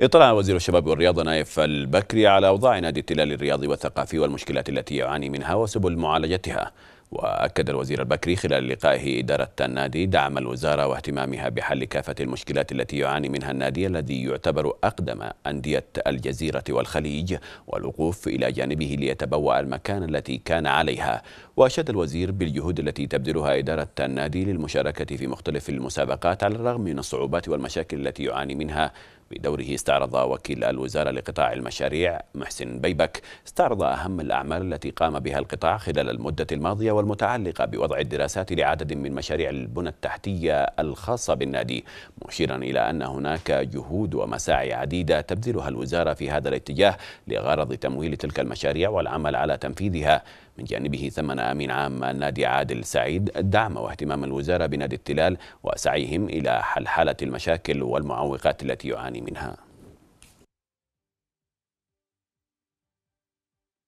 اطلع وزير الشباب والرياضة نايف البكري على أوضاع نادي التلال الرياضي والثقافي والمشكلات التي يعاني منها وسبل معالجتها وأكد الوزير البكري خلال لقائه إدارة النادي دعم الوزارة واهتمامها بحل كافة المشكلات التي يعاني منها النادي الذي يعتبر أقدم أندية الجزيرة والخليج والوقوف إلى جانبه ليتبوأ المكان التي كان عليها وأشاد الوزير بالجهود التي تبذلها إدارة النادي للمشاركة في مختلف المسابقات على الرغم من الصعوبات والمشاكل التي يعاني منها بدوره استعرض وكيل الوزارة لقطاع المشاريع محسن بيبك استعرض أهم الأعمال التي قام بها القطاع خلال المدة الماضية والمتعلقة بوضع الدراسات لعدد من مشاريع البنى التحتية الخاصة بالنادي مشيرا إلى أن هناك جهود ومساعي عديدة تبذلها الوزارة في هذا الاتجاه لغرض تمويل تلك المشاريع والعمل على تنفيذها من جانبه ثمن أمين عام النادي عادل سعيد الدعم واهتمام الوزارة بنادي التلال وسعيهم إلى حل حالة المشاكل والمعوقات التي يعاني منها